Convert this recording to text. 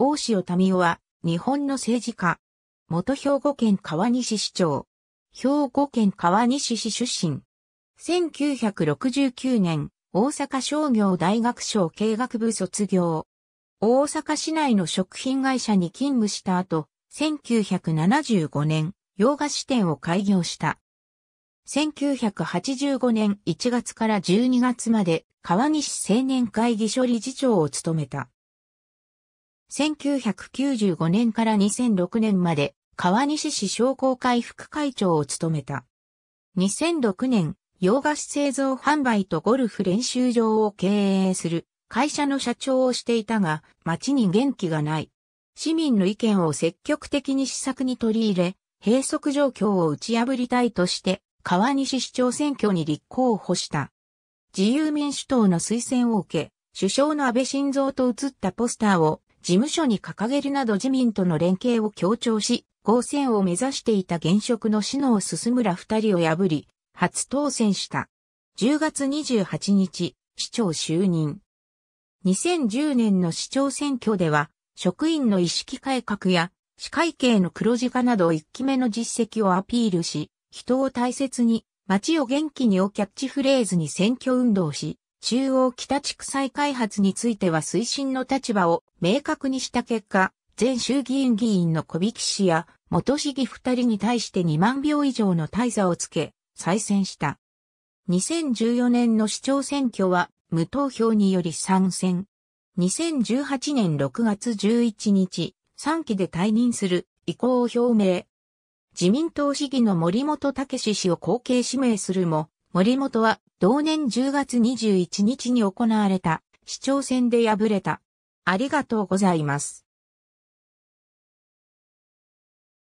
大塩民夫は、日本の政治家。元兵庫県川西市長。兵庫県川西市出身。1969年、大阪商業大学省経学部卒業。大阪市内の食品会社に勤務した後、1975年、洋菓子店を開業した。1985年1月から12月まで川西青年会議所理事長を務めた。1995年から2006年まで川西市商工会副会長を務めた。2006年、洋菓子製造販売とゴルフ練習場を経営する会社の社長をしていたが、町に元気がない。市民の意見を積極的に施策に取り入れ、閉塞状況を打ち破りたいとして、川西市長選挙に立候補した。自由民主党の推薦を受け、首相の安倍晋三と写ったポスターを事務所に掲げるなど自民との連携を強調し、合戦を目指していた現職の篠を進むら二人を破り、初当選した。10月28日、市長就任。2010年の市長選挙では、職員の意識改革や、市会計の黒字化など1期目の実績をアピールし、人を大切に、街を元気にをキャッチフレーズに選挙運動し、中央北地区再開発については推進の立場を明確にした結果、前衆議院議員の小引氏や元市議二人に対して2万票以上の大差をつけ、再選した。2014年の市長選挙は無投票により参戦。2018年6月11日、3期で退任する意向を表明。自民党市議の森本武氏を後継指名するも、森本は同年10月21日に行われた市長選で敗れた。ありがとうございます。